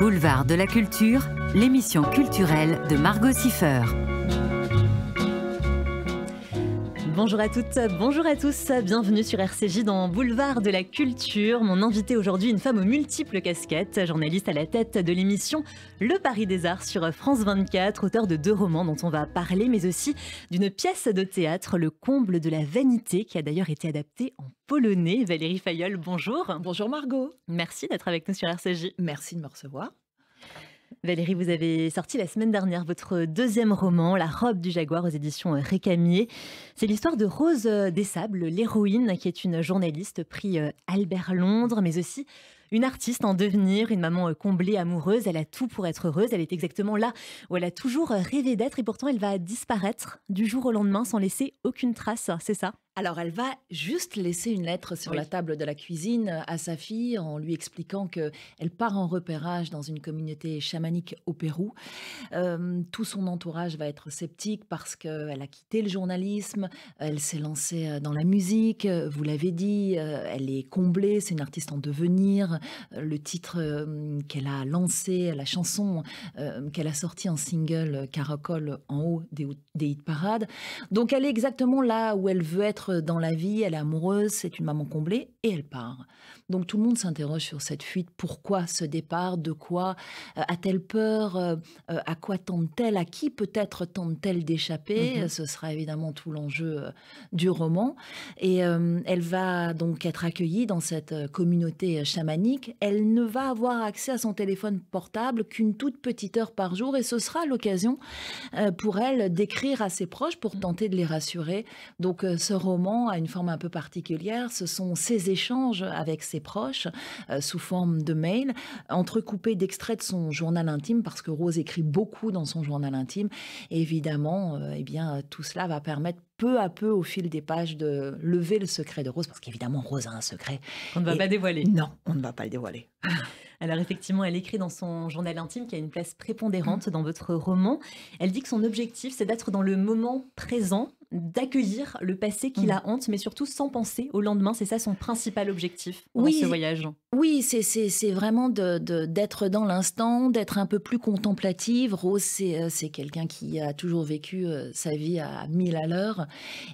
Boulevard de la Culture, l'émission culturelle de Margot Siffer. Bonjour à toutes, bonjour à tous, bienvenue sur RCJ dans Boulevard de la Culture. Mon invité aujourd'hui, une femme aux multiples casquettes, journaliste à la tête de l'émission Le Paris des Arts sur France 24, auteur de deux romans dont on va parler, mais aussi d'une pièce de théâtre, Le comble de la vanité, qui a d'ailleurs été adaptée en polonais. Valérie Fayolle, bonjour. Bonjour Margot. Merci d'être avec nous sur RCJ. Merci de me recevoir. Valérie, vous avez sorti la semaine dernière votre deuxième roman, La robe du jaguar, aux éditions Récamier. C'est l'histoire de Rose des Sables, l'héroïne, qui est une journaliste prix euh, Albert Londres, mais aussi une artiste en devenir, une maman euh, comblée, amoureuse. Elle a tout pour être heureuse. Elle est exactement là où elle a toujours rêvé d'être et pourtant elle va disparaître du jour au lendemain sans laisser aucune trace, c'est ça alors elle va juste laisser une lettre sur la table de la cuisine à sa fille en lui expliquant que elle part en repérage dans une communauté chamanique au Pérou. Euh, tout son entourage va être sceptique parce qu'elle a quitté le journalisme, elle s'est lancée euh, dans la musique, euh, vous l'avez dit, elle est comblée, c'est une artiste en devenir. Le titre qu'elle a lancé, la chanson qu'elle a sortie en single Caracol en haut des, des hit parades. Donc elle est exactement là où elle veut être dans la vie, elle est amoureuse, c'est une maman comblée, et elle part. Donc tout le monde s'interroge sur cette fuite. Pourquoi ce départ De quoi euh, a-t-elle peur euh, euh, À quoi tente-t-elle À qui peut-être tente-t-elle d'échapper mm-hmm. Ce sera évidemment tout l'enjeu du roman. Et elle va donc être accueillie dans cette communauté chamanique. Elle ne va avoir accès à son téléphone portable qu'une toute petite heure par jour, et ce sera l'occasion pour elle d'écrire à ses proches pour mm-hmm. tenter de les rassurer. Donc ce roman à une forme un peu particulière. Ce sont ses échanges avec ses proches euh, sous forme de mail, entrecoupés d'extraits de son journal intime, parce que Rose écrit beaucoup dans son journal intime. évidemment, euh, eh bien, tout cela va permettre peu à peu au fil des pages de lever le secret de Rose, parce qu'évidemment Rose a un secret. qu'on ne va pas dévoiler. Non, on ne va pas le dévoiler. Alors effectivement, elle écrit dans son journal intime qui a une place prépondérante dans votre roman. Elle dit que son objectif, c'est d'être dans le moment présent d'accueillir le passé qui la mmh. hante, mais surtout sans penser au lendemain. C'est ça son principal objectif dans ce voyage. Oui, c'est vraiment d'être de, d'être dans l'instant, d'être un peu plus contemplative. Rose, c'est euh, quelqu'un qui a toujours vécu euh, sa vie à 1000 à l'heure.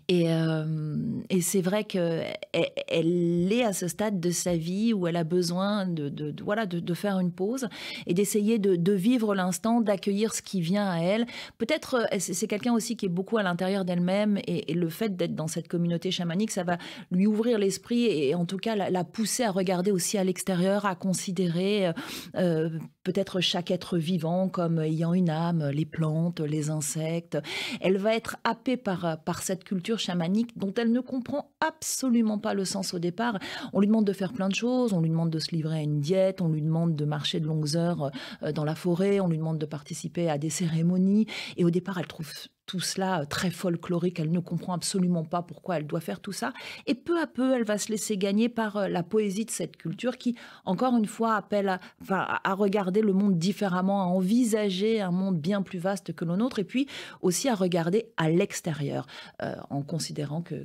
Et, euh, et c'est vrai qu'elle elle est à ce stade de sa vie où elle a besoin de, de, de voilà, de, de, faire une pause et d'essayer de, de vivre l'instant, d'accueillir ce qui vient à elle. Peut-être, c'est quelqu'un aussi qui est beaucoup à l'intérieur d'elle-même et, le fait d'être dans cette communauté chamanique, ça va lui ouvrir l'esprit et, en tout cas la, la, pousser à regarder aussi à l'extérieur, à considérer euh, euh, peut-être chaque être vivant comme ayant une âme, les plantes, les insectes. Elle va être happée par, par cette culture chamanique dont elle ne comprend absolument pas le sens au départ. On lui demande de faire plein de choses, on lui demande de se livrer à une diète, on lui demande de marcher de longues heures euh, dans la forêt, on lui demande de participer à des cérémonies. Et au départ, elle trouve tout cela euh, très folklorique, elle ne comprend absolument pas pourquoi elle doit faire tout ça. Et peu à peu, elle va se laisser gagner par euh, la poésie de cette culture qui, encore une fois, appelle à, à regarder le monde différemment, à envisager un monde bien plus vaste que le nôtre, et puis aussi à regarder à l'extérieur, euh, en considérant que,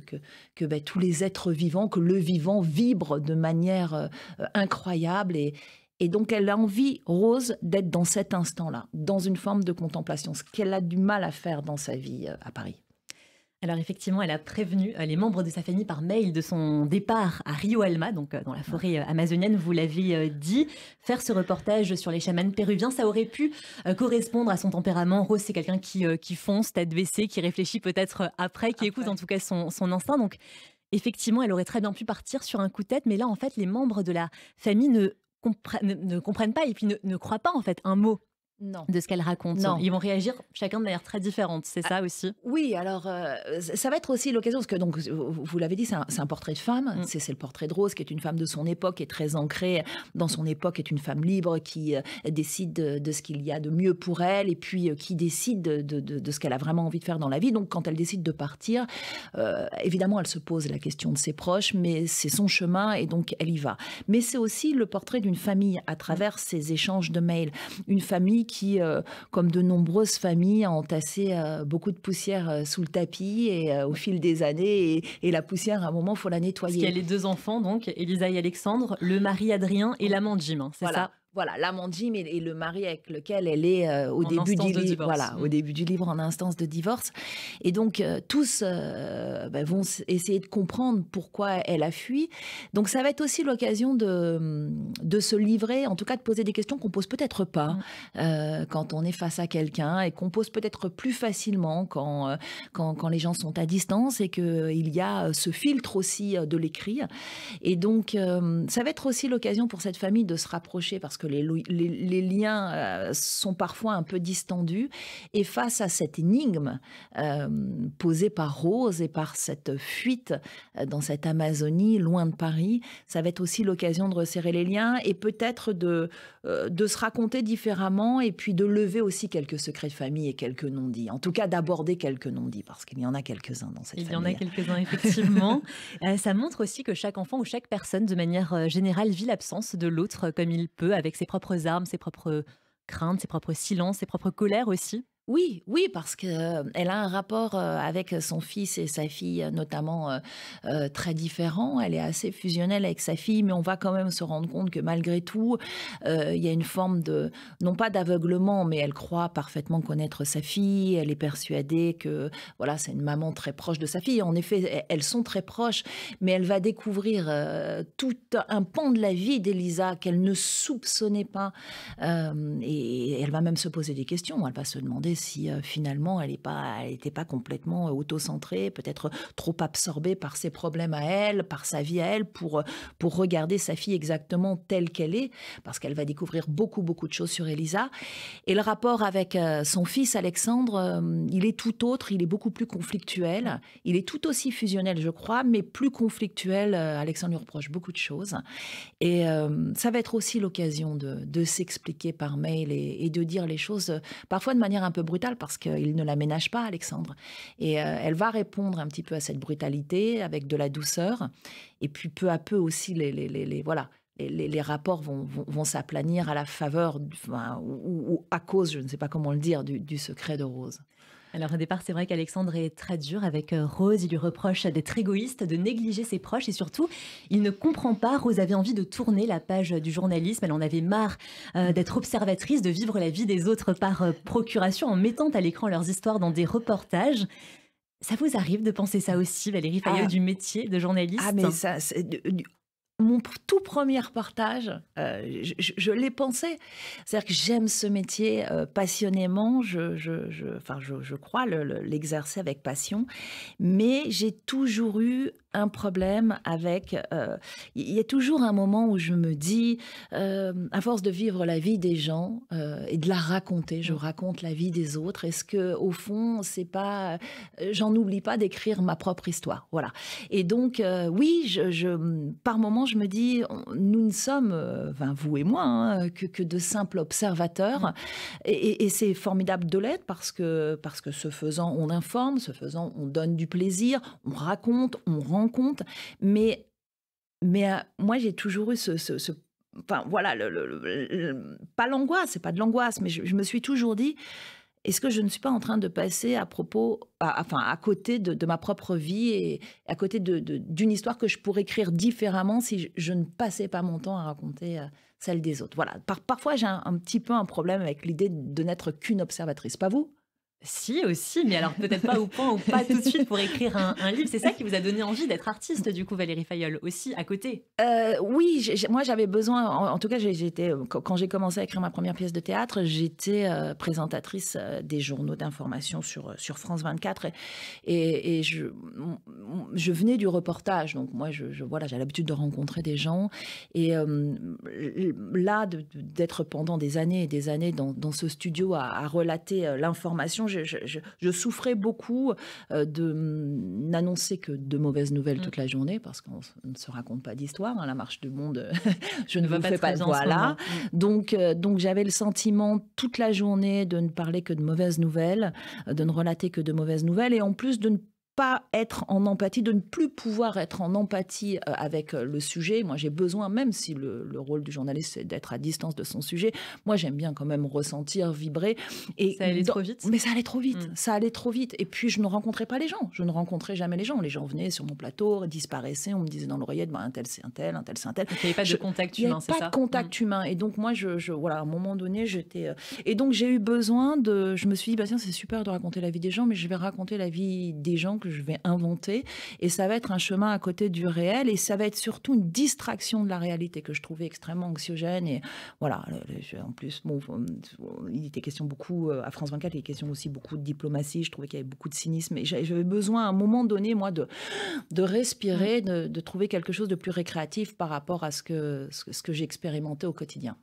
que, ben, tous les êtres vivants, que le vivant vibre de manière euh, incroyable et, et donc, elle a envie, Rose, d'être dans cet instant-là, dans une forme de contemplation, ce qu'elle a du mal à faire dans sa vie euh, à Paris. Alors effectivement, elle a prévenu euh, les membres de sa famille par mail de son départ à Rio Alma, donc euh, dans la forêt euh, amazonienne, vous l'avez dit. Faire ce reportage sur les chamans péruviens, ça aurait pu correspondre à son tempérament. Rose, c'est quelqu'un qui, qui fonce, tête baissée, qui réfléchit peut-être après, qui écoute en tout cas son, son instinct. Donc effectivement, elle aurait très bien pu partir sur un coup de tête, mais là, en fait, les membres de la famille ne, comprennent pas et puis ne, ne croient pas en fait un mot non. de ce qu'elle raconte. Non. Ils vont réagir chacun de manière très différente, c'est ah, ça aussi Oui, alors euh, ça va être aussi l'occasion, parce que donc, vous, l'avez dit, c'est un, portrait de femme, mm. c'est le portrait de Rose, qui est une femme de son époque, et est très ancrée dans son époque, est une femme libre, qui euh, décide de, ce qu'il y a de mieux pour elle, et puis euh, qui décide de, ce qu'elle a vraiment envie de faire dans la vie. Donc quand elle décide de partir, évidemment, elle se pose la question de ses proches, mais c'est son chemin, et donc elle y va. Mais c'est aussi le portrait d'une famille à travers mm. ces échanges de mails. Une famille qui, euh, comme de nombreuses familles, a entassé euh, beaucoup de poussière euh, sous le tapis et au fil des années. Et, la poussière, à un moment, faut la nettoyer. il y a les deux enfants, donc, Elisa et Alexandre, le mari Adrien et l'amant Jim. Hein, c'est ça voilà, Jim et, le mari avec lequel elle est euh, au début du livre, voilà, au mmh. début du livre en instance de divorce. Et donc euh, tous euh, bah, vont essayer de comprendre pourquoi elle a fui. Donc ça va être aussi l'occasion de mmh, de se livrer, en tout cas de poser des questions qu'on pose peut-être pas mmh. quand on est face à quelqu'un et qu'on pose peut-être plus facilement quand, quand les gens sont à distance et que il y a ce filtre aussi de l'écrit. Et donc ça va être aussi l'occasion pour cette famille de se rapprocher parce que les, liens euh, sont parfois un peu distendus. Et face à cette énigme euh, posée par Rose et par cette fuite euh, dans cette Amazonie, loin de Paris, ça va être aussi l'occasion de resserrer les liens et peut-être de, se raconter différemment et puis de lever aussi quelques secrets de famille et quelques non-dits. En tout cas, d'aborder quelques non-dits, parce qu'il y en a quelques-uns dans cette famille. Il y en a quelques-uns, effectivement. ça montre aussi que chaque enfant ou chaque personne, de manière générale, vit l'absence de l'autre comme il peut, avec ses propres armes, ses propres craintes, ses propres silences, ses propres colères aussi. Oui, oui, parce qu'elle euh, a un rapport euh, avec euh, son fils et sa fille, notamment très différent. Elle est assez fusionnelle avec sa fille, mais on va quand même se rendre compte que malgré tout, il y a une forme de, non pas d'aveuglement, mais elle croit parfaitement connaître sa fille. Elle est persuadée que, voilà, c'est une maman très proche de sa fille. En effet, elles sont très proches, mais elle va découvrir tout un pan de la vie d'Elisa qu'elle ne soupçonnait pas. et elle va même se poser des questions. Elle va se demander si euh, finalement elle n'était pas, pas, complètement euh, autocentrée, peut-être trop absorbée par ses problèmes à elle, par sa vie à elle, pour, euh, pour regarder sa fille exactement telle qu'elle est, parce qu'elle va découvrir beaucoup, beaucoup de choses sur Elisa. Et le rapport avec son fils Alexandre, il est tout autre, il est beaucoup plus conflictuel, il est tout aussi fusionnel, je crois, mais plus conflictuel. Alexandre lui reproche beaucoup de choses. Et ça va être aussi l'occasion de, de s'expliquer par mail et, de dire les choses parfois de manière un peu brutale parce qu'il ne la ménage pas, Alexandre. Et euh, elle va répondre un petit peu à cette brutalité avec de la douceur. Et puis peu à peu aussi, les, les, voilà, les, les, rapports vont, s'aplanir à la faveur, ou, à cause, je ne sais pas comment le dire, du secret de Rose. Alors au départ, c'est vrai qu'Alexandre est très dur avec euh, Rose. Il lui reproche d'être égoïste, de négliger ses proches et surtout, il ne comprend pas. Rose avait envie de tourner la page du journalisme. Elle en avait marre euh, d'être observatrice, de vivre la vie des autres par euh, procuration en mettant à l'écran leurs histoires dans des reportages. Ça vous arrive de penser ça aussi, Valérie Fayot, ah. du métier de journaliste ah, mais ça, mon tout premier partage, euh, je, l'ai pensé. C'est-à-dire que j'aime ce métier euh, passionnément, je, je, enfin, je, crois l'exercer avec passion, mais j'ai toujours eu un problème avec... Euh, il y a toujours un moment où je me dis, euh, à force de vivre la vie des gens euh, et de la raconter, je mmh. raconte la vie des autres. Est-ce que au fond, c'est pas, j'en oublie pas d'écrire ma propre histoire, voilà. Et donc, oui, je, par moment, je me dis, nous ne sommes, vous et moi, hein, que, que, de simples observateurs, mmh. et, et c'est formidable de l'être parce que parce que ce faisant, on informe, ce faisant, on donne du plaisir, on raconte, on rend compte. Mais, mais euh, moi, j'ai toujours eu ce, enfin voilà, le, pas l'angoisse, c'est pas de l'angoisse, mais je, me suis toujours dit, est-ce que je ne suis pas en train de passer à propos, enfin à côté de, ma propre vie et à côté d'une de, d'une histoire que je pourrais écrire différemment si je, ne passais pas mon temps à raconter euh, celle des autres. Voilà, Par, parfois j'ai un, petit peu un problème avec l'idée de n'être qu'une observatrice, pas vous si aussi, mais alors peut-être pas au point ou pas tout de suite pour écrire un, livre. C'est ça qui vous a donné envie d'être artiste, du coup, Valérie Fayolle, aussi à côté. Euh, oui, moi j'avais besoin. En, tout cas, j'étais euh, quand j'ai commencé à écrire ma première pièce de théâtre, j'étais euh, présentatrice des journaux d'information sur sur France 24 et, et, je, je venais du reportage. Donc moi, je, voilà, j'ai l'habitude de rencontrer des gens et là d'être pendant des années et des années dans, ce studio à relater l'information je, souffrais beaucoup euh, de n'annoncer que de mauvaises nouvelles mm. toute la journée parce qu'on ne se raconte pas d'histoire. la marche du monde, euh, je ne vous pas fais pas voilà. Mm. Donc, euh, donc j'avais le sentiment toute la journée de ne parler que de mauvaises nouvelles, de ne relater que de mauvaises nouvelles et en plus de ne pas être en empathie, de ne plus pouvoir être en empathie euh, avec euh, le sujet. Moi, j'ai besoin, même si le, le rôle du journaliste, c'est d'être à distance de son sujet, moi, j'aime bien quand même ressentir, vibrer. Et ça allait trop vite. Mais ça allait trop vite. Mm. Ça allait trop vite. Et puis, je ne rencontrais pas les gens. Je ne rencontrais jamais les gens. Les gens venaient sur mon plateau, disparaissaient. On me disait dans l'oreillette, bah, un tel, c'est un tel, un tel, c'est un tel. Il n'y avait pas de contact humain, c'est ça Pas de contact mm. humain. Et donc, moi, je, je, voilà, à un moment donné, j'étais. Euh, et donc, j'ai eu besoin de. Je me suis dit, bah, tiens, c'est super de raconter la vie des gens, mais je vais raconter la vie des gens que je vais inventer. Et ça va être un chemin à côté du réel et ça va être surtout une distraction de la réalité que je trouvais extrêmement anxiogène. Et voilà, en plus, il était question beaucoup, euh, à France 24, il était question aussi beaucoup de diplomatie. Je trouvais qu'il y avait beaucoup de cynisme. Et j'avais besoin à un moment donné, moi, de, de respirer, de, trouver quelque chose de plus récréatif par rapport à ce que, ce que j'ai expérimenté au quotidien.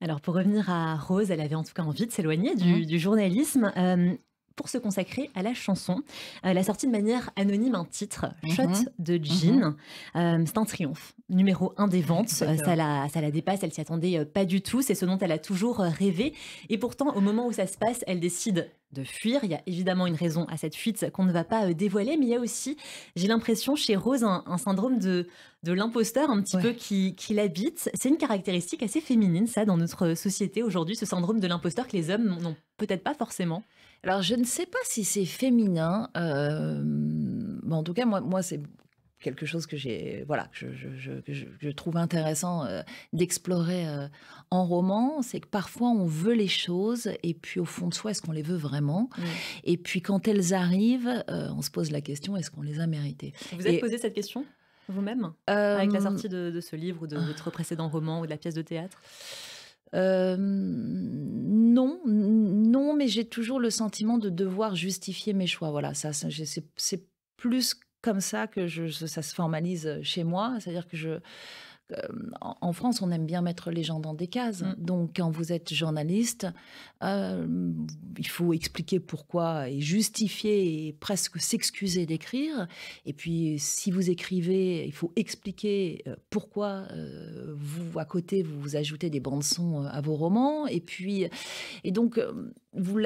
Alors pour revenir à Rose, elle avait en tout cas envie de s'éloigner du, mmh. journalisme. Euh, pour se consacrer à la chanson. Euh, elle a sorti de manière anonyme un titre, mhm. Shot de mhm. Jean. Euh, c'est un triomphe, numéro un des ventes. Euh, ça, la, ça la dépasse, elle s'y attendait pas du tout. C'est ce dont elle a toujours rêvé. Et pourtant, au moment où ça se passe, elle décide de fuir. Il y a évidemment une raison à cette fuite qu'on ne va pas dévoiler, mais il y a aussi, j'ai l'impression, chez Rose, un, syndrome de, de l'imposteur un petit peu qui, qui l'habite. C'est une caractéristique assez féminine, ça, dans notre société aujourd'hui, ce syndrome de l'imposteur que les hommes n'ont peut-être pas forcément. Alors, je ne sais pas si c'est féminin. Euh, en tout cas, moi, c'est quelque chose que j'ai voilà je, trouve intéressant euh, d'explorer euh, en roman c'est que parfois on veut les choses et puis au fond de soi est-ce qu'on les veut vraiment mm. et puis quand elles arrivent euh, on se pose la question est-ce qu'on les a méritées vous avez posé cette question vous-même avec la sortie de, de, ce livre ou de ah. votre précédent roman ou de la pièce de théâtre euh, non, non, mais j'ai toujours le sentiment de devoir justifier mes choix. Voilà, ça, c'est plus comme ça que je, ça se formalise chez moi. C'est-à-dire que je, euh, en France, on aime bien mettre les gens dans des cases. Mm. Donc, quand vous êtes journaliste, euh, il faut expliquer pourquoi et justifier et presque s'excuser d'écrire. Et puis, si vous écrivez, il faut expliquer euh, pourquoi vous, à côté, vous, ajoutez des bandes-sons à vos romans. Et puis, et donc, vous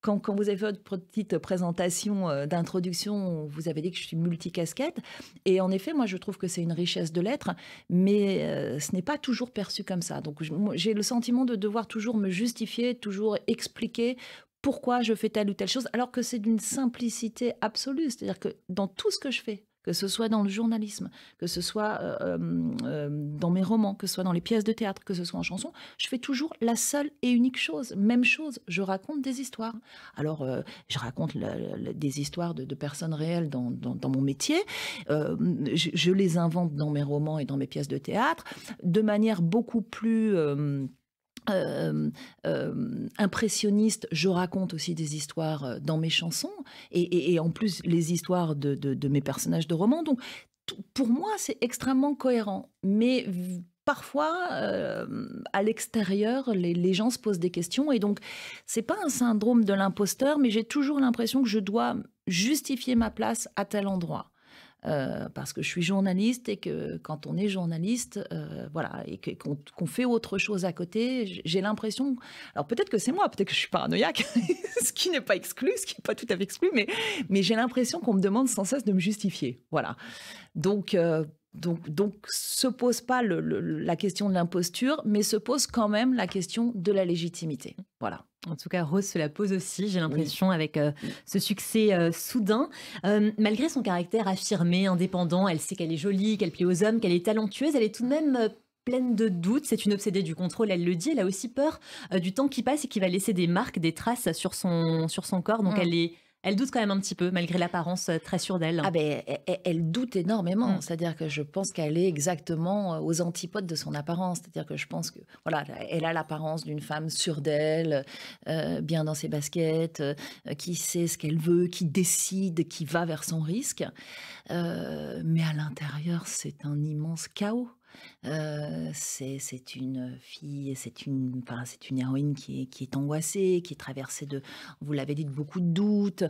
quand, vous avez fait votre petite présentation euh, d'introduction, vous avez dit que je suis multicasquette. Et en effet, moi, je trouve que c'est une richesse de lettres, mais euh, ce n'est pas toujours perçu comme ça. Donc, j'ai le sentiment de devoir toujours me justifier, toujours expliquer pourquoi je fais telle ou telle chose, alors que c'est d'une simplicité absolue. C'est-à-dire que dans tout ce que je fais, que ce soit dans le journalisme, que ce soit euh, euh, euh, dans mes romans, que ce soit dans les pièces de théâtre, que ce soit en chanson, je fais toujours la seule et unique chose, même chose, je raconte des histoires. Alors, je raconte des histoires de, personnes réelles dans, mon métier, je, les invente dans mes romans et dans mes pièces de théâtre, de manière beaucoup plus euh, euh, impressionniste, je raconte aussi des histoires euh, dans mes chansons, et, en plus les histoires de, mes personnages de romans. Donc, pour moi, c'est extrêmement cohérent. Mais parfois, à l'extérieur, les, les, gens se posent des questions, et donc, c'est pas un syndrome de l'imposteur, mais j'ai toujours l'impression que je dois justifier ma place à tel endroit. Euh, parce que je suis journaliste et que quand on est journaliste, euh, voilà, et qu'on fait autre chose à côté, j'ai l'impression. Alors peut-être que c'est moi, peut-être que je suis paranoïaque, ce qui n'est pas exclu, ce qui n'est pas tout à fait exclu, mais, j'ai l'impression qu'on me demande sans cesse de me justifier. Voilà. Donc. Euh, donc, se pose pas la question de l'imposture, mais se pose quand même la question de la légitimité. Voilà. En tout cas, Rose se la pose aussi, j'ai l'impression, avec euh, ce succès euh, soudain. Euh, malgré son caractère affirmé, indépendant, elle sait qu'elle est jolie, qu'elle plaît aux hommes, qu'elle est talentueuse, elle est tout de même pleine de doutes, c'est une obsédée du contrôle, elle le dit, elle a aussi peur du temps qui passe et qui va laisser des marques, des traces sur son, sur son corps, donc mm. elle est elle doute quand même un petit peu, malgré l'apparence euh, très sûre d'elle. Ah ben, e-, e-, elle, doute énormément. Mm. C'est-à-dire que je pense qu'elle est exactement euh, aux antipodes de son apparence. C'est-à-dire que je pense que voilà, elle a l'apparence d'une femme sûre d'elle, euh, bien dans ses baskets, qui sait ce qu'elle veut, qui décide, qui va vers son risque. mais à l'intérieur, c'est un immense chaos c'est une fille, c'est une, enfin, c'est une héroïne qui est, angoissée, qui est traversée de, vous l'avez dit, beaucoup de doutes,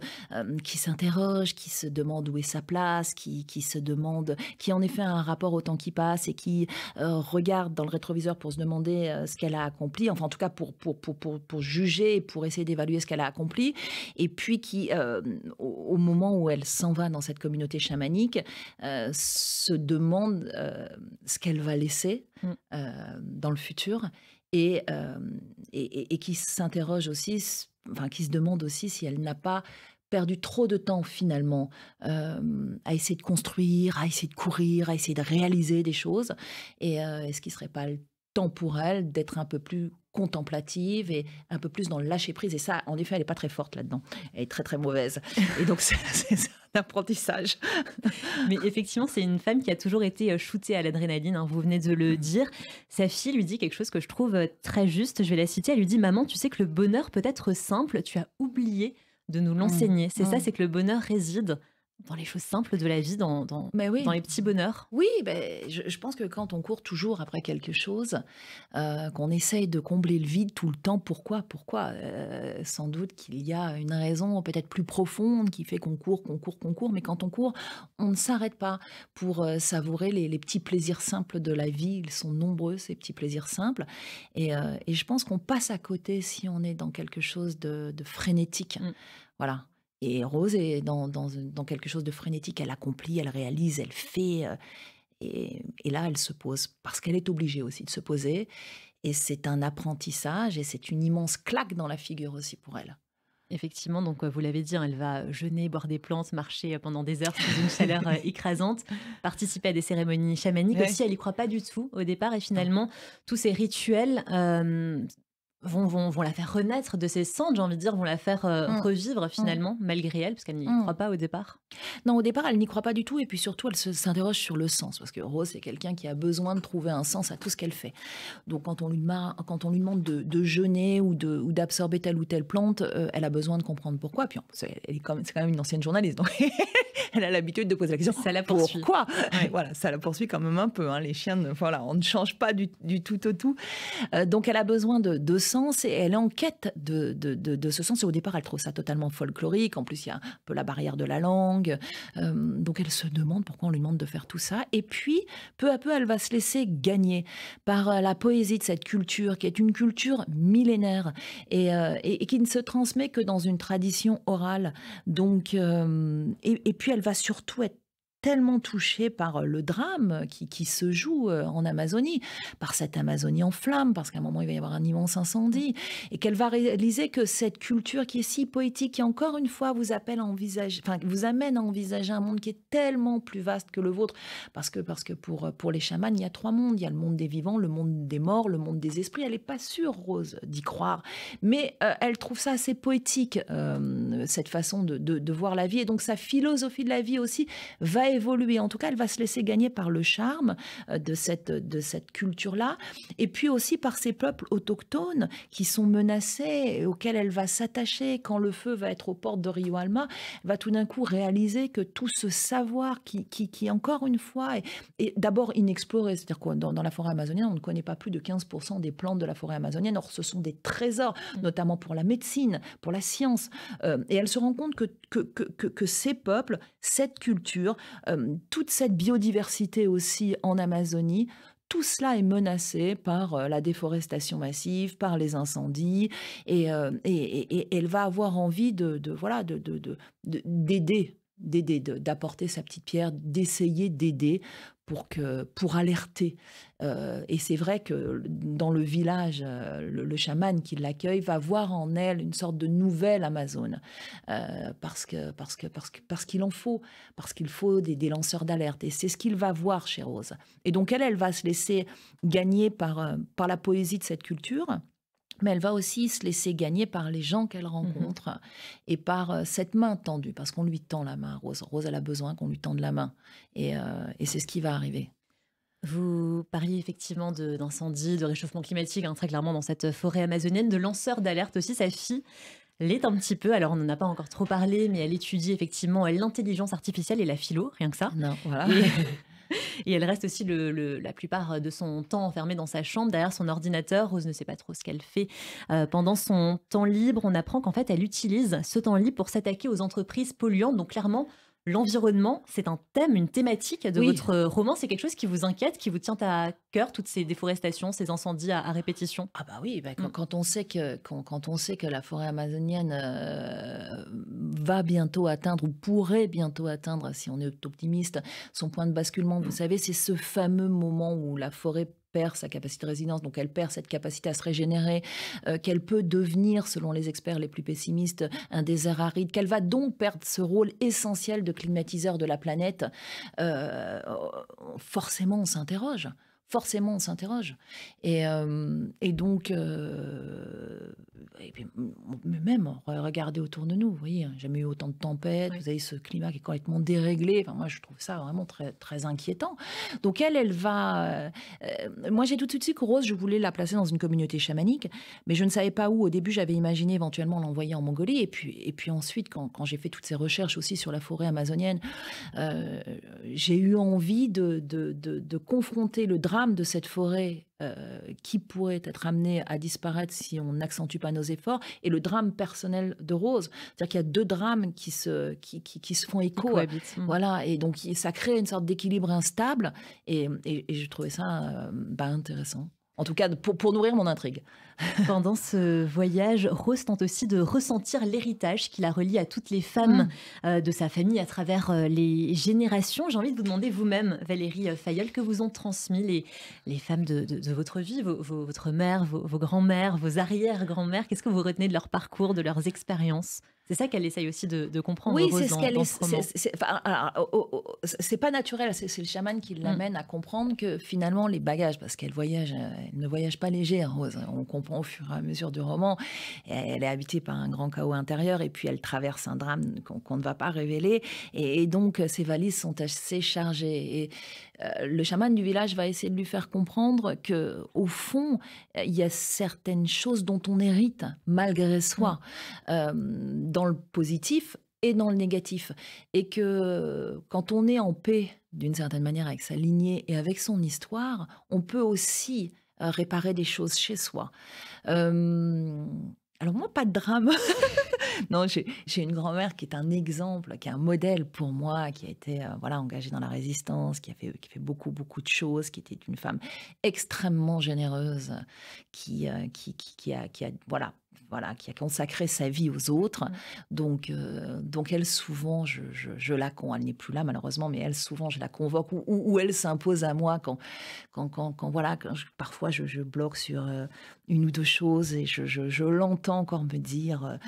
qui s'interroge, qui se demande où est sa place, qui, se demande, qui en effet a un rapport au temps qui passe et qui regarde dans le rétroviseur pour se demander ce qu'elle a accompli, enfin en tout cas pour, pour, pour, juger, pour essayer d'évaluer ce qu'elle a accompli, et puis qui, au, moment où elle s'en va dans cette communauté chamanique, se demande ce qu'elle va laisser mm. euh, dans le futur euh, et, et, qui s'interroge aussi, enfin qui se demande aussi si elle n'a pas perdu trop de temps finalement euh, à essayer de construire, à essayer de courir, à essayer de réaliser des choses. Et est-ce qu'il ne serait pas le temps pour elle d'être un peu plus contemplative et un peu plus dans le lâcher prise. Et ça, en effet, elle n'est pas très forte là-dedans. Elle est très très mauvaise. Et donc, c'est d'apprentissage. Mais effectivement, c'est une femme qui a toujours été euh, shootée à l'adrénaline, hein, vous venez de le mm. dire. Sa fille lui dit quelque chose que je trouve euh, très juste, je vais la citer, elle lui dit, Maman, tu sais que le bonheur peut être simple, tu as oublié de nous mm. l'enseigner. C'est ça, mm. c'est que le bonheur réside dans les choses simples de la vie, dans, dans, dans les petits bonheurs. Oui, ben, je, pense que quand on court toujours après quelque chose, euh, qu'on essaye de combler le vide tout le temps, pourquoi Pourquoi euh, Sans doute qu'il y a une raison peut-être plus profonde qui fait qu'on court, qu'on court, qu'on court, mais quand on court, on ne s'arrête pas pour euh, savourer les, petits plaisirs simples de la vie. Ils sont nombreux, ces petits plaisirs simples. Et, je pense qu'on passe à côté si on est dans quelque chose de, de frénétique. Mm. Voilà. Et Rose est dans, quelque chose de frénétique. Elle accomplit, elle réalise, elle fait. Euh, et, là, elle se pose parce qu'elle est obligée aussi de se poser. Et c'est un apprentissage et c'est une immense claque dans la figure aussi pour elle. Effectivement, donc euh, vous l'avez dit, hein, elle va jeûner, boire des plantes, marcher euh, pendant des heures sous une chaleur écrasante, participer à des cérémonies chamaniques. Aussi, elle n'y croit pas du tout au départ et finalement, tous ces rituels vont, vont, vont, la faire renaître de ses cendres, j'ai envie de dire, vont la faire euh, mmh. revivre mmh. finalement, malgré elle, parce qu'elle n'y mmh. croit pas au départ. Non, au départ, elle n'y croit pas du tout, et puis surtout, elle s'interroge sur le sens, parce que Rose, c'est quelqu'un qui a besoin de trouver un sens à tout ce qu'elle fait. Donc, quand on lui, quand on lui demande de, de jeûner ou d'absorber ou telle ou telle plante, euh, elle a besoin de comprendre pourquoi. Puis, c'est quand, même, quand même une ancienne journaliste, donc elle a l'habitude de poser la question. Pourquoi Voilà, ça la poursuit quand même un peu. Hein, les chiens, voilà, on ne change pas du, du tout au tout. Euh, donc, elle a besoin de, de sens et elle enquête de, de, de, ce sens. Et au départ, elle trouve ça totalement folklorique. En plus, il y a un peu la barrière de la langue. Euh, donc, elle se demande pourquoi on lui demande de faire tout ça. Et puis, peu à peu, elle va se laisser gagner par euh, la poésie de cette culture, qui est une culture millénaire euh, et, et, qui ne se transmet que dans une tradition orale. Donc, et, et puis, elle va surtout être tellement touchée par euh, le drame qui, qui, se joue euh, en Amazonie, par cette Amazonie en flammes, parce qu'à un moment il va y avoir un immense incendie, et qu'elle va réaliser que cette culture qui est si poétique, qui encore une fois vous appelle à envisager, enfin vous amène à envisager un monde qui est tellement plus vaste que le vôtre, parce que parce que pour euh, pour les chamans il y a trois mondes, il y a le monde des vivants, le monde des morts, le monde des esprits. Elle n'est pas sûre Rose d'y croire, mais elle trouve ça assez poétique cette façon de, de, de voir la vie, et donc sa philosophie de la vie aussi va évoluer. En tout cas, elle va se laisser gagner par le charme euh, de cette, de cette culture-là, et puis aussi par ces peuples autochtones qui sont menacés, auxquels elle va s'attacher quand le feu va être aux portes de Rio Alma. Elle va tout d'un coup réaliser que tout ce savoir qui, qui, encore une fois, est, d'abord inexploré, c'est-à-dire que dans, la forêt amazonienne, on ne connaît pas plus de 15% des plantes de la forêt amazonienne. Or, ce sont des trésors, mm. notamment pour la médecine, pour la science. Euh, et elle se rend compte que, que, que, que, ces peuples, cette culture, euh, toute cette biodiversité aussi en Amazonie, tout cela est menacé par euh, la déforestation massive, par les incendies, et, euh, elle va avoir envie de, voilà de d'aider d'aider d'apporter sa petite pierre d'essayer d'aider pour que pour alerter euh, et c'est vrai que dans le village, euh, le, chaman qui l'accueille va voir en elle une sorte de nouvelle Amazone, euh, parce parce qu'il en faut, parce qu'il faut des, lanceurs d'alerte. Et c'est ce qu'il va voir chez Rose. Et donc elle, elle va se laisser gagner par par la poésie de cette culture mais elle va aussi se laisser gagner par les gens qu'elle mhm. rencontre et par cette main tendue, parce qu'on lui tend la main. Rose, Rose elle a besoin qu'on lui tende la main. et c'est ce qui va arriver. Vous parliez effectivement d'incendie, de, réchauffement climatique, hein, très clairement dans cette forêt amazonienne, de lanceur d'alerte aussi. Sa fille l'est un petit peu, alors on n'en a pas encore trop parlé, mais elle étudie effectivement l'intelligence artificielle et la philo, rien que ça. Ah non, voilà. Et... elle reste aussi la plupart de son temps enfermée dans sa chambre derrière son ordinateur. Rose ne sait pas trop ce qu'elle fait. Euh, pendant son temps libre, on apprend qu'en fait, elle utilise ce temps libre pour s'attaquer aux entreprises polluantes. Donc clairement, l'environnement, c'est un thème, une thématique de votre euh, roman. C'est quelque chose qui vous inquiète, qui vous tient à cœur, toutes ces déforestations, ces incendies à, répétition Ah bah oui, bah, hmm. quand, on sait que, quand, on sait que la forêt amazonienne euh, va bientôt atteindre, ou pourrait bientôt atteindre, si on est optimiste, son point de basculement, vous hmm. savez, c'est ce fameux moment où la forêt perd sa capacité de résidence, donc elle perd cette capacité à se régénérer, euh, qu'elle peut devenir, selon les experts les plus pessimistes, un désert aride, qu'elle va donc perdre ce rôle essentiel de climatiseur de la planète, euh, forcément on s'interroge forcément on s'interroge. Et, euh, donc, euh, même regarder autour de nous, vous voyez, hein, jamais eu autant de tempêtes, vous avez ce climat qui est complètement déréglé, enfin, moi je trouve ça vraiment très, très inquiétant. Donc elle, elle va... Euh, moi j'ai tout de suite dit que Rose, je voulais la placer dans une communauté chamanique, mais je ne savais pas où. Au début j'avais imaginé éventuellement l'envoyer en Mongolie, et puis, et puis ensuite quand, j'ai fait toutes ces recherches aussi sur la forêt amazonienne, j'ai eu envie de, de confronter le drame drame de cette forêt euh, qui pourrait être amenée à disparaître si on n'accentue pas nos efforts et le drame personnel de Rose. C'est-à-dire qu'il y a deux drames qui se, qui, qui, se font écho. Hmm. Voilà, et donc ça crée une sorte d'équilibre instable et, et, et je trouvais ça euh, bah, intéressant. En tout cas, pour, nourrir mon intrigue. Pendant ce voyage, Rose tente aussi de ressentir l'héritage qui la relie à toutes les femmes mm. euh, de sa famille à travers euh, les générations. J'ai envie de vous demander vous-même, Valérie euh, Fayol, que vous ont transmis les, femmes de, votre vie, votre mère, vos, grands-mères, vos arrières grands mères Qu'est-ce que vous retenez de leur parcours, de leurs expériences c'est ça qu'elle essaye aussi de, comprendre. Oui, c'est ce qu'elle C'est pas naturel, c'est le chaman qui mm. l'amène à comprendre que finalement les bagages, parce qu'elle voyage, ne voyage pas léger, hein, Rose. On comprend au fur et à mesure du roman. Elle est habitée par un grand chaos intérieur et puis elle traverse un drame qu'on ne va pas révéler. Et, donc ses valises sont assez chargées. Et euh, le chaman du village va essayer de lui faire comprendre que, au fond, il y a certaines choses dont on hérite malgré soi, mm. euh, dans le positif et dans le négatif, et que quand on est en paix d'une certaine manière avec sa lignée et avec son histoire, on peut aussi euh, réparer des choses chez soi. alors moi, pas de drame. non, j'ai une grand-mère qui est un exemple, qui est un modèle pour moi, qui a été euh, voilà engagée dans la résistance, qui a fait, qui fait beaucoup beaucoup de choses, qui était une femme extrêmement généreuse, qui euh, qui, qui, qui, a voilà voilà, qui a consacré sa vie aux autres. Mmh. Donc, euh, donc elle, souvent, je, je, la con, elle n'est plus là malheureusement, mais elle, souvent, je la convoque ou, elle s'impose à moi quand, quand, quand, voilà, quand parfois, je, bloque sur une ou deux choses et je, l'entends encore me dire,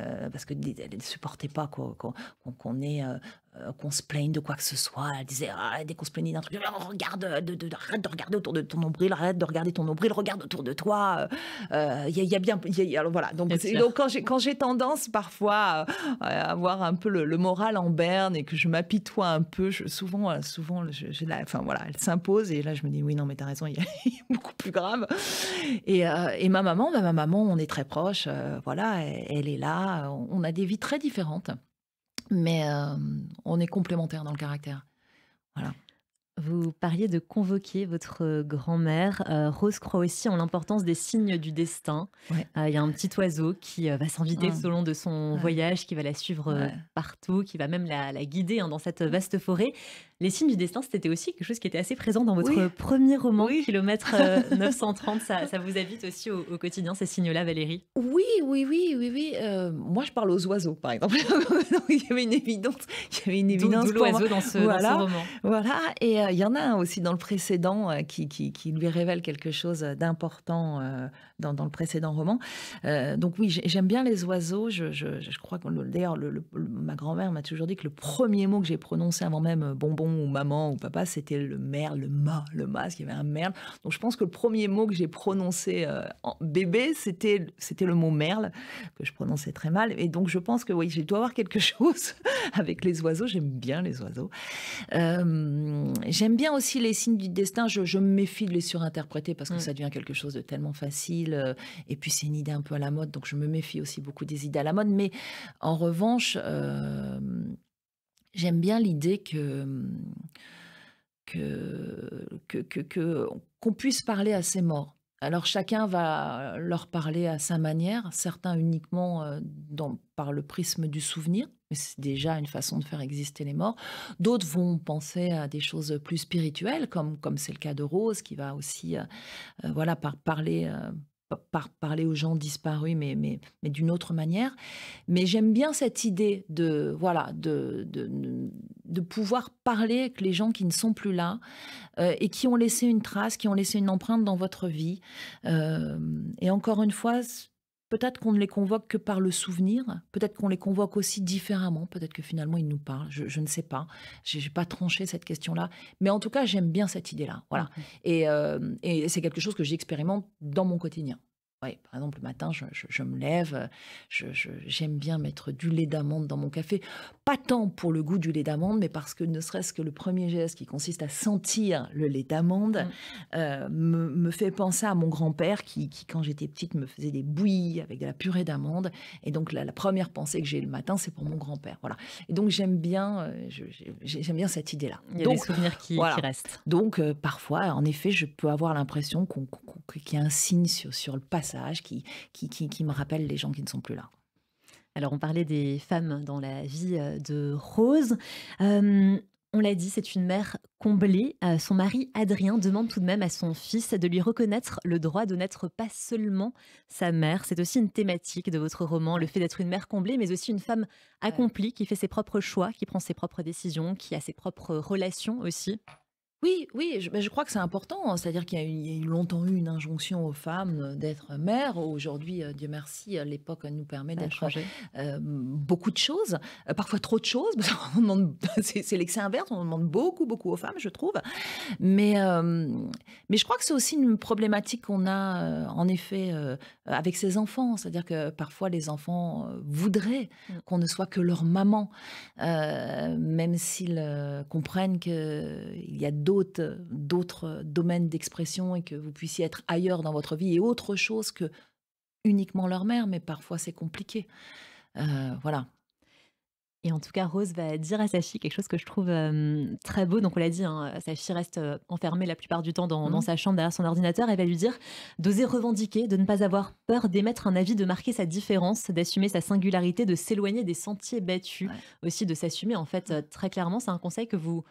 euh, parce que ne supportait pas qu'on ait euh, euh, qu'on se plaigne de quoi que ce soit. Elle disait ah, dès qu'on se plaignait d'un truc, oh, regarde, euh, de, arrête de regarder autour de ton nombril, arrête de regarder ton nombril, regarde autour de toi. Il euh, y, a bien, alors voilà. Donc, donc quand j'ai tendance parfois à avoir un peu le, moral en berne et que je m'apitoie un peu, souvent, souvent, enfin voilà, elle s'impose et là je me dis oui non mais t'as raison, il y, a beaucoup plus grave. Et, ma maman, bah, ma maman, on est très proches, voilà, elle est là, on a des vies très différentes mais euh, on est complémentaires dans le caractère. Voilà. Vous parliez de convoquer votre grand-mère. Euh, Rose croit aussi en l'importance des signes du destin. Euh, il y a un petit oiseau qui va s'inviter tout ah. au long de son voyage, qui va la suivre partout, qui va même la, guider hein, dans cette vaste forêt. Les signes du destin, c'était aussi quelque chose qui était assez présent dans votre premier roman, Kilomètre 930. Euh, ça, vous habite aussi au, quotidien, ces signes-là, Valérie Oui, oui, oui, oui, oui. Euh, moi, je parle aux oiseaux, par exemple. il y avait une évidence. Il y une évidence. dans, ce, voilà, roman. Voilà. Et euh, il y en a aussi dans le précédent qui, lui révèle quelque chose d'important dans, le précédent roman. donc, oui, j'aime bien les oiseaux. Je, je, je crois que, d'ailleurs, ma grand-mère m'a toujours dit que le premier mot que j'ai prononcé avant même bonbon ou maman ou papa, c'était le merle, le ma, le masque, il y avait un merle. Donc je pense que le premier mot que j'ai prononcé euh, en bébé, c'était le mot merle, que je prononçais très mal. Et donc je pense que oui, j'ai dois avoir quelque chose avec les oiseaux. J'aime bien les oiseaux. Euh, j'aime bien aussi les signes du destin. Je, me méfie de les surinterpréter parce que mm. ça devient quelque chose de tellement facile. Euh, et puis c'est une idée un peu à la mode, donc je me méfie aussi beaucoup des idées à la mode. Mais en revanche, j'aime bien l'idée mmh, que que qu'on puisse parler à ses morts. Alors chacun va leur parler à sa manière, certains uniquement dans, par le prisme du souvenir, mais c'est déjà une façon de faire exister les morts. D'autres vont penser à des choses plus spirituelles, comme comme c'est le cas de Rose, qui va aussi euh, voilà par, parler par parler aux gens disparus, mais, mais, mais d'une autre manière. Mais j'aime bien cette idée de, voilà, de, de, pouvoir parler avec les gens qui ne sont plus là euh, et qui ont laissé une trace, qui ont laissé une empreinte dans votre vie. Euh, et encore une fois, Peut-être qu'on ne les convoque que par le souvenir, peut-être qu'on les convoque aussi différemment, peut-être que finalement ils nous parlent, je, ne sais pas. Je n'ai pas tranché cette question-là, mais en tout cas j'aime bien cette idée-là. Voilà. Mmh. Euh, et c'est quelque chose que j'expérimente dans mon quotidien. Ouais, par exemple, le matin, je, me lève, j'aime bien mettre du lait d'amande dans mon café. Pas tant pour le goût du lait d'amande, mais parce que ne serait-ce que le premier geste qui consiste à sentir le lait d'amande mmh. euh, me, fait penser à mon grand-père qui, quand j'étais petite, me faisait des bouillies avec de la purée d'amande. Et donc, la, première pensée que j'ai le matin, c'est pour mon grand-père. Voilà. Et donc, j'aime bien, euh, j'aime bien cette idée-là. Il y a des souvenirs qui, restent. Donc, euh, parfois, en effet, je peux avoir l'impression qu'il y a un signe sur le passé qui, me rappelle les gens qui ne sont plus là. Alors, on parlait des femmes dans la vie euh, de Rose. Euh, on l'a dit, c'est une mère comblée. Euh, son mari Adrien demande tout de même à son fils de lui reconnaître le droit de n'être pas seulement sa mère. C'est aussi une thématique de votre roman, le fait d'être une mère comblée, mais aussi une femme accomplie qui fait ses propres choix, qui prend ses propres décisions, qui a ses propres relations aussi. Oui, oui, je, crois que c'est important. Hein, c'est-à-dire qu'il y, a longtemps eu une injonction aux femmes d'être mères. Aujourd'hui, euh, Dieu merci, euh, l'époque nous permet d'être euh, beaucoup de choses, parfois trop de choses. C'est l'excès inverse, on demande beaucoup, beaucoup aux femmes, je trouve. Mais, mais je crois que c'est aussi une problématique qu'on a, en effet, avec ses enfants. C'est-à-dire que parfois, les enfants voudraient mm. qu'on ne soit que leur maman, même s'ils comprennent qu'il y a d'autres d'autres, domaines d'expression et que vous puissiez être ailleurs dans votre vie et autre chose que uniquement leur mère, mais parfois c'est compliqué. Euh, voilà. Et en tout cas, Rose va dire à Sachi quelque chose que je trouve euh, très beau. Donc, on l'a dit, sa hein, Sachi reste euh, enfermée la plupart du temps dans, mmh. sa chambre derrière son ordinateur. Elle va lui dire d'oser revendiquer, de ne pas avoir peur d'émettre un avis, de marquer sa différence, d'assumer sa singularité, de s'éloigner des sentiers battus, aussi de s'assumer. En fait, mmh. très clairement, c'est un conseil que vous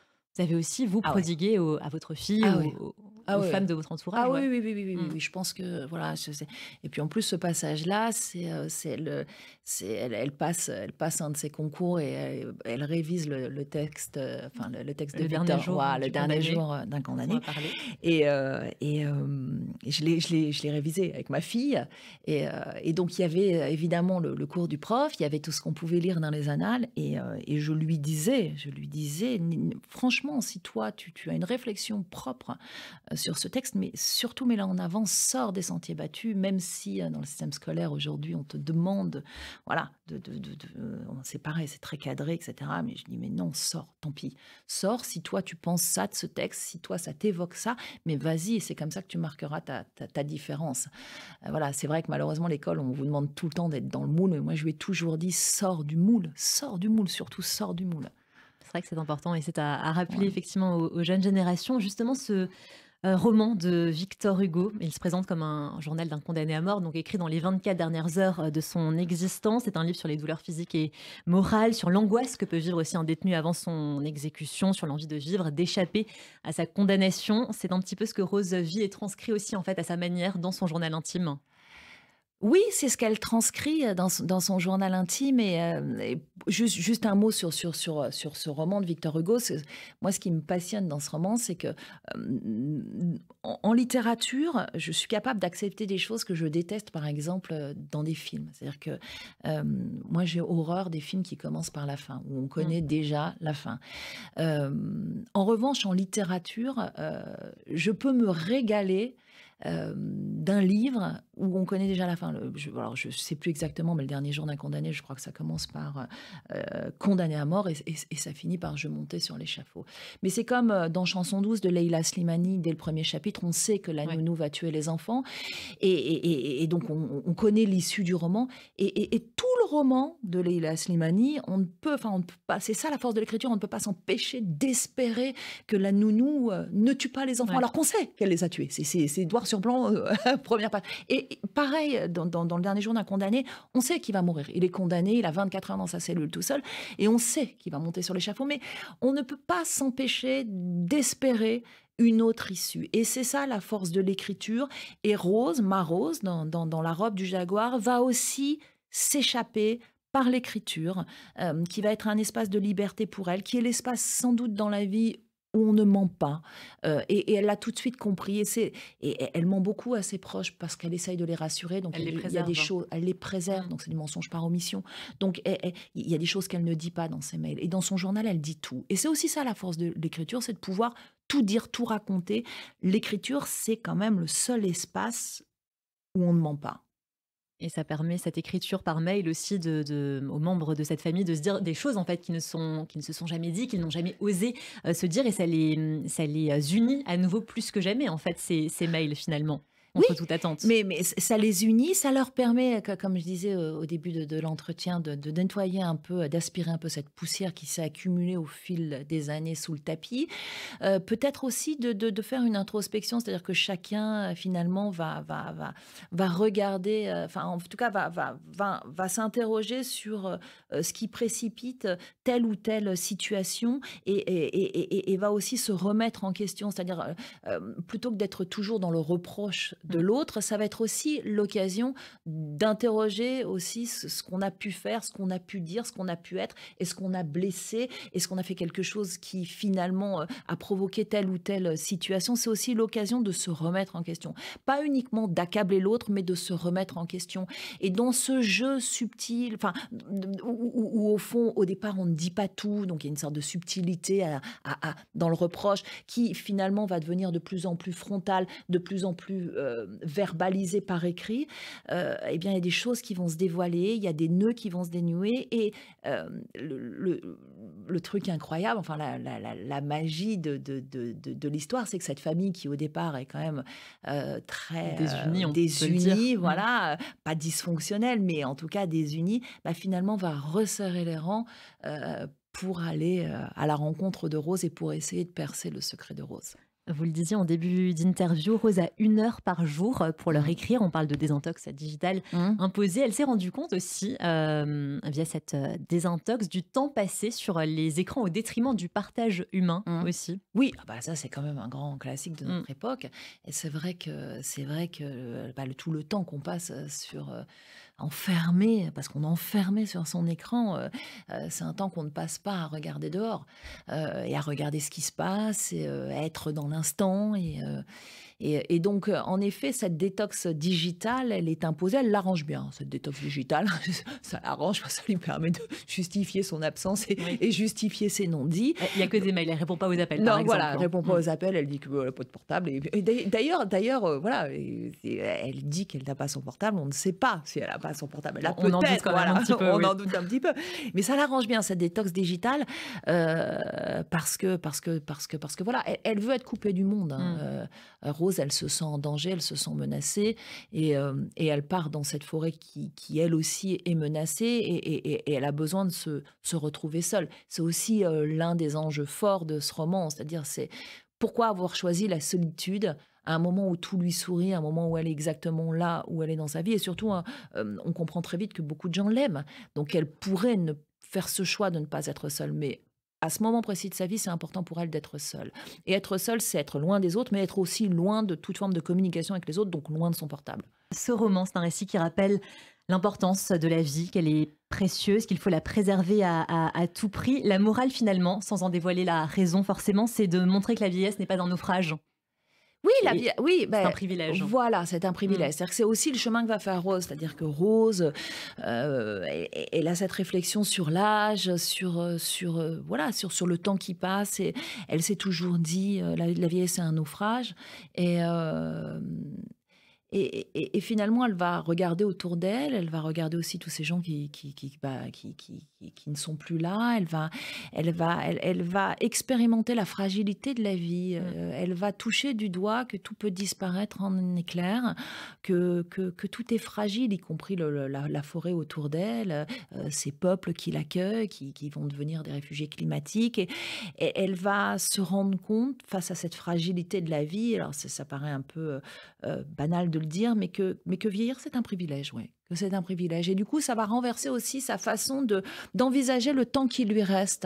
vous aussi, vous, ah prodigué à votre fille ah ou ah aux, femmes de votre entourage. Ah oui, oui, oui, mmh. oui, je pense que, voilà. Et puis en plus, ce passage-là, c'est euh, le, elle, elle, passe, elle passe un de ses concours et elle, révise le, texte, euh, enfin le, texte de Victor dernier le dernier jour euh, d'un condamné. Et, et je l'ai révisé avec ma fille. Et, et donc, il y avait évidemment le, cours du prof, il y avait tout ce qu'on pouvait lire dans les annales. Et, et je lui disais, je lui disais, franchement, si toi, tu, as une réflexion propre euh, sur ce texte, mais surtout mets-la en avant, sors des sentiers battus, même si euh, dans le système scolaire aujourd'hui, on te demande, voilà, de, de, c'est euh, pareil, c'est très cadré, etc. Mais je dis, mais non, sors, tant pis. Sors si toi, tu penses ça de ce texte, si toi, ça t'évoque ça, mais vas-y, c'est comme ça que tu marqueras ta, différence. voilà, c'est vrai que malheureusement, l'école, on vous demande tout le temps d'être dans le moule, mais moi, je lui ai toujours dit, sors du moule, sors du moule, surtout sors du moule c'est vrai que c'est important et c'est à, rappeler effectivement aux, jeunes générations justement ce euh, roman de Victor Hugo. Il se présente comme un journal d'un condamné à mort, donc écrit dans les 24 dernières heures euh, de son existence. C'est un livre sur les douleurs physiques et morales, sur l'angoisse que peut vivre aussi un détenu avant son exécution, sur l'envie de vivre, d'échapper à sa condamnation. C'est un petit peu ce que Rose vit et transcrit aussi en fait à sa manière dans son journal intime. Oui, c'est ce qu'elle transcrit euh, dans, son journal intime. Euh, et, juste, juste, un mot sur, sur, sur, euh, ce roman de Victor Hugo. Moi, ce qui me passionne dans ce roman, c'est que en, littérature, je suis capable d'accepter des choses que je déteste, par exemple, dans des films. C'est-à-dire que moi, j'ai horreur des films qui commencent par la fin, où on connaît mmh. déjà la fin. en revanche, en littérature, je peux me régaler euh, d'un livre où on connaît déjà la fin. je, ne sais plus exactement, mais le dernier jour d'un condamné, je crois que ça commence par euh, euh, condamné à mort et, ça finit par je montais sur l'échafaud. Mais c'est comme dans Chanson 12 de Leila Slimani, dès le premier chapitre, on sait que la nounou va tuer les enfants et, donc on, connaît l'issue du roman. Et, tout le roman de Leila Slimani, on ne peut, enfin, on peut pas, c'est ça la force de l'écriture, on ne peut pas s'empêcher d'espérer que la nounou ne tue pas les enfants alors qu'on sait qu'elle les a tués. C'est Edouard sur blanc, euh, première page. Et pareil, dans, le dernier jour d'un condamné, on sait qu'il va mourir. Il est condamné, il a 24 heures dans sa cellule tout seul, et on sait qu'il va monter sur l'échafaud, mais on ne peut pas s'empêcher d'espérer une autre issue. Et c'est ça la force de l'écriture. Et Rose, ma Rose, dans, la robe du jaguar, va aussi s'échapper par l'écriture, euh, qui va être un espace de liberté pour elle, qui est l'espace sans doute dans la vie où on ne ment pas. Euh, et, elle l'a tout de suite compris. Et, et elle ment beaucoup à ses proches parce qu'elle essaye de les rassurer. Donc, elle les a des choses, elle les préserve. Mmh. Donc, c'est du mensonge par omission. Donc, eh, eh, il y a des choses qu'elle ne dit pas dans ses mails. Et dans son journal, elle dit tout. Et c'est aussi ça la force de l'écriture, c'est de pouvoir tout dire, tout raconter. L'écriture, c'est quand même le seul espace où on ne ment pas. Et ça permet cette écriture par mail aussi aux membres de cette famille de se dire des choses en fait qui ne, sont, qui ne se sont jamais dites, qu'ils n'ont jamais osé euh, se dire et ça les, ça les euh, unit à nouveau plus que jamais en fait ces, ces mails finalement toute attente. Mais, mais ça les unit, ça leur permet, comme je disais euh, au début de, l'entretien, de, nettoyer un peu, euh, d'aspirer un peu cette poussière qui s'est accumulée au fil des années sous le tapis. Euh, peut-être aussi de, faire une introspection, c'est-à-dire que chacun finalement va, va, regarder, enfin en tout cas va, va, s'interroger sur ce qui précipite telle ou telle situation et, et va aussi se remettre en question, c'est-à-dire plutôt que d'être toujours dans le reproche de l'autre, ça va être aussi l'occasion d'interroger aussi ce, qu'on a pu faire, ce qu'on a pu dire, ce qu'on a pu être, est-ce qu'on a blessé, est-ce qu'on a fait quelque chose qui finalement euh, a provoqué telle ou telle euh, situation. C'est aussi l'occasion de se remettre en question. Pas uniquement d'accabler l'autre, mais de se remettre en question. Et dans ce jeu subtil, enfin, où, au fond, au départ, on ne dit pas tout, donc il y a une sorte de subtilité dans le reproche qui finalement va devenir de plus en plus frontal, de plus en plus... Euh, euh, verbalisé par écrit, euh, eh bien, il y a des choses qui vont se dévoiler, il y a des nœuds qui vont se dénouer. Et euh, le, truc incroyable, enfin, la, magie de, l'histoire, c'est que cette famille qui, au départ, est quand même très désunie, désunie voilà, mm. pas dysfonctionnelle, mais en tout cas désunie, bah, finalement va resserrer les rangs pour aller à la rencontre de Rose et pour essayer de percer le secret de Rose. Vous le disiez en début d'interview, Rose a une heure par jour euh, pour leur mmh. écrire. On parle de désintox digitale digital mmh. imposée. Elle s'est rendue compte aussi, euh, via cette euh, désintox, du temps passé sur les écrans au détriment du partage humain mmh. aussi. Oui, ah bah ça c'est quand même un grand classique de notre époque. Et c'est vrai que c'est vrai que bah, le, tout le temps qu'on passe sur enfermé, parce qu'on est enfermé sur son écran, c'est un temps qu'on ne passe pas à regarder dehors et à regarder ce qui se passe et être dans l'intérieur instant et, euh, et, donc, euh, en effet, cette détox digitale, elle est imposée, elle l'arrange bien, cette détox digitale. ça l'arrange, ça lui permet de justifier son absence et, justifier ses non-dits. Il n'y a que des mails, elle ne répond pas aux appels. Non, voilà, elle ne répond pas mm. aux appels, elle dit qu'elle euh, n'a pas de portable. d'ailleurs, d'ailleurs, euh, voilà, elle dit qu'elle n'a pas son portable, on ne sait pas si elle n'a pas son portable. on en doute un petit peu. Mais ça l'arrange bien, cette détox digitale, parce que, parce que, parce que, parce que, voilà, elle, veut être coupée du monde. Hein, mm elle se sent en danger, elle se sent menacée et, euh, elle part dans cette forêt qui, elle aussi est menacée et, elle a besoin de se, retrouver seule. C'est aussi euh, l'un des enjeux forts de ce roman, c'est-à-dire c'est pourquoi avoir choisi la solitude à un moment où tout lui sourit, à un moment où elle est exactement là où elle est dans sa vie. Et surtout, hein, euh, on comprend très vite que beaucoup de gens l'aiment. Donc elle pourrait ne faire ce choix de ne pas être seule. Mais à ce moment précis de sa vie, c'est important pour elle d'être seule. Et être seule, c'est être loin des autres, mais être aussi loin de toute forme de communication avec les autres, donc loin de son portable. Ce roman, c'est un récit qui rappelle l'importance de la vie, qu'elle est précieuse, qu'il faut la préserver à, tout prix. La morale, finalement, sans en dévoiler la raison forcément, c'est de montrer que la vieillesse n'est pas un naufrage. Oui, eh la vie, oui, ben, c'est un ben, privilège. Hein. Voilà, c'est un privilège. Mm. cest que c'est aussi le chemin que va faire Rose, c'est-à-dire que Rose, euh, elle, a cette réflexion sur l'âge, sur euh, sur euh, voilà, sur sur le temps qui passe. Et elle s'est toujours dit, que la, vieille, c'est un naufrage. Et et, et, finalement, elle va regarder autour d'elle, elle va regarder aussi tous ces gens qui, qui, qui, bah, qui, qui ne sont plus là, elle va, elle, va, elle, va expérimenter la fragilité de la vie, mmh. euh, elle va toucher du doigt que tout peut disparaître en éclair, que, que, tout est fragile, y compris la, forêt autour d'elle, euh, ces peuples qui l'accueillent, qui, vont devenir des réfugiés climatiques. Et, elle va se rendre compte face à cette fragilité de la vie, alors ça paraît un peu euh, euh, banal de le dire, mais que, mais que vieillir, c'est un privilège, oui. Que c'est un privilège. Et du coup, ça va renverser aussi sa façon de d'envisager le temps qui lui reste.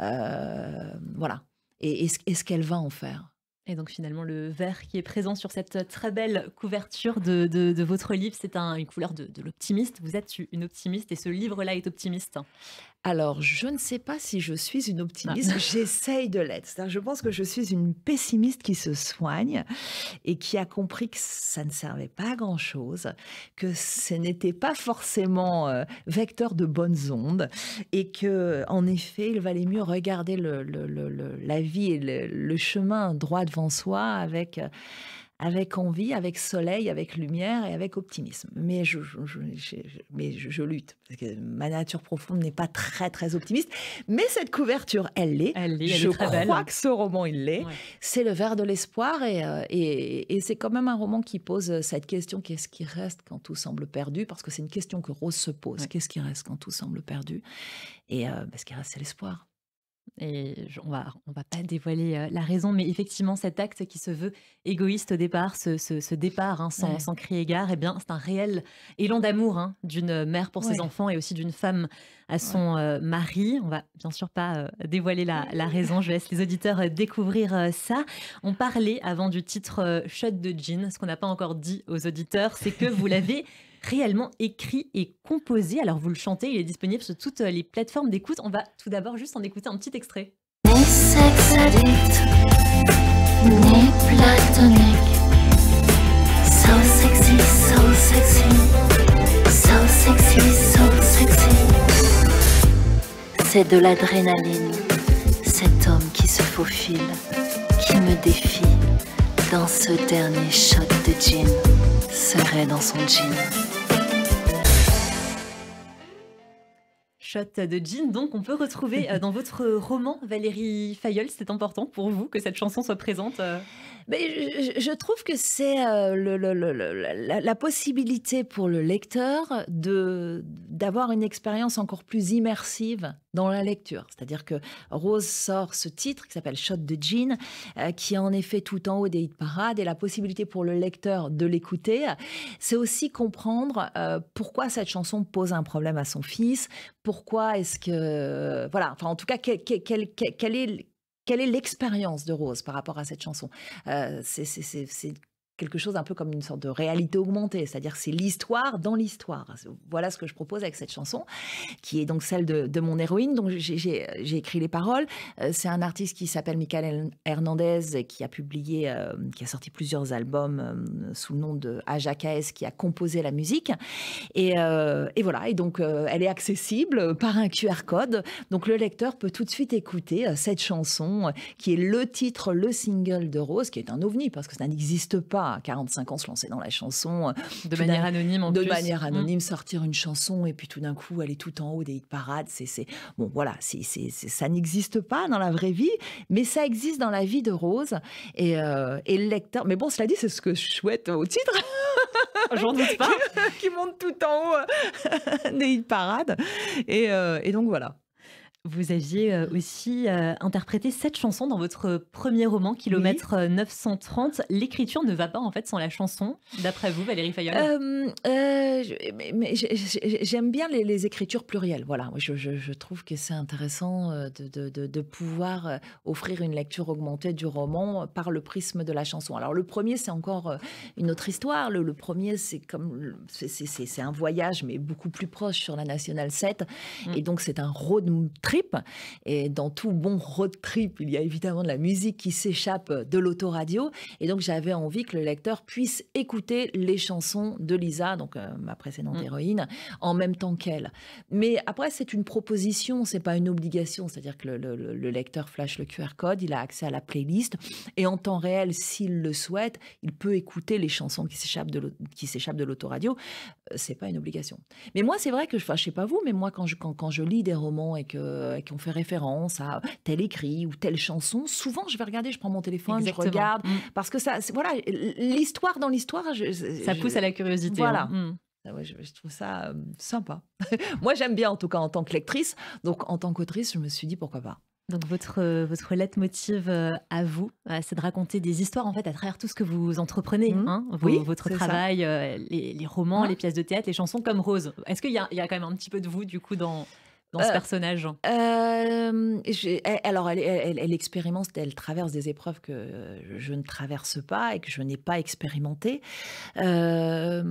Euh, voilà. Et, ce qu'elle va en faire. Et donc finalement, le vert qui est présent sur cette très belle couverture de, votre livre, c'est une couleur de l'optimiste. Vous êtes une optimiste et ce livre-là est optimiste. Alors, je ne sais pas si je suis une ah. optimiste, j'essaye de l'être. Je pense que je suis une pessimiste qui se soigne et qui a compris que ça ne servait pas à grand-chose, que ce n'était pas forcément euh, vecteur de bonnes ondes et que, en effet, il valait mieux regarder la vie et le, chemin droit devant soi avec... Euh, avec envie, avec soleil, avec lumière et avec optimisme. Mais je, lutte, parce que ma nature profonde n'est pas très, très optimiste. Mais cette couverture, elle l'est. Elle je crois que ce roman, il l'est. C'est Le verre de l'espoir, euh, et, c'est quand même un roman qui pose cette question, qu'est-ce qui reste quand tout semble perdu Parce que c'est une question que Rose se pose, qu'est-ce qui reste quand tout semble perdu Et euh, bah, ce qui reste, c'est l'espoir. Et on va, on va pas dévoiler euh, la raison, mais effectivement, cet acte qui se veut égoïste au départ, ce, départ hein, sans, sans crier égard, eh bien, c'est un réel élan d'amour hein, d'une mère pour ses enfants et aussi d'une femme à son euh, mari. On va bien sûr pas euh, dévoiler la, raison. Je laisse les auditeurs découvrir ça. On parlait avant du titre Shot de Jean. Ce qu'on n'a pas encore dit aux auditeurs, c'est que vous l'avez réellement écrit et composé. Alors vous le chantez, il est disponible sur toutes euh, les plateformes d'écoute. On va tout d'abord juste en écouter un petit extrait. platonique, so sexy, so sexy, so sexy, so sexy. C'est de l'adrénaline, cet homme qui se faufile, qui me défie dans ce dernier shot de jean serait dans son jean. Shot de jean, donc on peut retrouver euh, dans votre roman Valérie Fayol, c'est important pour vous que cette chanson soit présente euh, mais je, trouve que c'est euh, le, la, possibilité pour le lecteur de d'avoir une expérience encore plus immersive dans la lecture. C'est-à-dire que Rose sort ce titre qui s'appelle Shot de Jean, euh, qui est en effet tout en haut des hit parades, et la possibilité pour le lecteur de l'écouter, c'est aussi comprendre euh, pourquoi cette chanson pose un problème à son fils, pourquoi est-ce que... Voilà, enfin en tout cas, quel, quel est quelle est l'expérience de Rose par rapport à cette chanson euh, C'est quelque chose un peu comme une sorte de réalité augmentée, c'est-à-dire c'est l'histoire dans l'histoire. Ah, voilà ce que je propose avec cette chanson, qui est donc celle de, mon héroïne, dont j'ai écrit les paroles. Euh, c'est un artiste qui s'appelle Michael Hernandez, qui a publié, euh, qui a sorti plusieurs albums euh, sous le nom de Ajakaes, qui a composé la musique. Et, et voilà, et donc elle est accessible par un QR code, donc le lecteur peut tout de suite écouter cette chanson, qui est le titre, le single de Rose, qui est un ovni, parce que ça n'existe pas 45 ans se lancer dans la chanson. De manière anonyme de manière mmh. anonyme, sortir une chanson et puis tout d'un coup aller tout en haut des hit parades. C'est, Bon, voilà, ça n'existe pas dans la vraie vie, mais ça existe dans la vie de Rose. Et, euh, et le lecteur. Mais bon, cela dit, c'est ce que je souhaite au titre. J'en doute pas. qui monte tout en haut des hit parades. Et, euh, et donc voilà. Vous aviez euh, aussi euh, interprété cette chanson dans votre premier roman, Kilomètre 930. Euh, L'écriture ne va pas en fait sans la chanson, d'après vous, Valérie Fayol euh, J'aime bien les, écritures plurielles. Voilà, je, trouve que c'est intéressant de, pouvoir offrir une lecture augmentée du roman par le prisme de la chanson. Alors le premier, c'est encore une autre histoire. Le, premier, c'est comme c'est un voyage, mais beaucoup plus proche sur la nationale 7, mm. et donc c'est un road très et dans tout bon road trip, il y a évidemment de la musique qui s'échappe de l'autoradio. Et donc, j'avais envie que le lecteur puisse écouter les chansons de Lisa, donc euh, ma précédente mm. héroïne, en même temps qu'elle. Mais après, c'est une proposition, c'est pas une obligation. C'est-à-dire que le, lecteur flash le QR code, il a accès à la playlist. Et en temps réel, s'il le souhaite, il peut écouter les chansons qui s'échappent de l'autoradio. Euh, c'est pas une obligation. Mais moi, c'est vrai que, je sais pas vous, mais moi, quand je, quand je lis des romans et que euh, qui ont fait référence à tel écrit ou telle chanson, souvent je vais regarder, je prends mon téléphone, je regarde, mm. parce que ça, voilà, l'histoire dans l'histoire, ça pousse à la curiosité. Voilà. Hein. Mm. Ah je, trouve ça euh, sympa. Moi, j'aime bien, en tout cas, en tant que lectrice. Donc, en tant qu'autrice, je me suis dit pourquoi pas. Donc votre euh, votre motive à vous, c'est de raconter des histoires en fait à travers tout ce que vous entreprenez, mm. hein, votre travail, les, romans, hein les pièces de théâtre, les chansons comme Rose. Est-ce qu'il y, y a, quand même un petit peu de vous du coup dans dans ce euh, personnage hein. euh, Alors, elle, expérimente, elle traverse des épreuves que je ne traverse pas et que je n'ai pas expérimentées. Euh,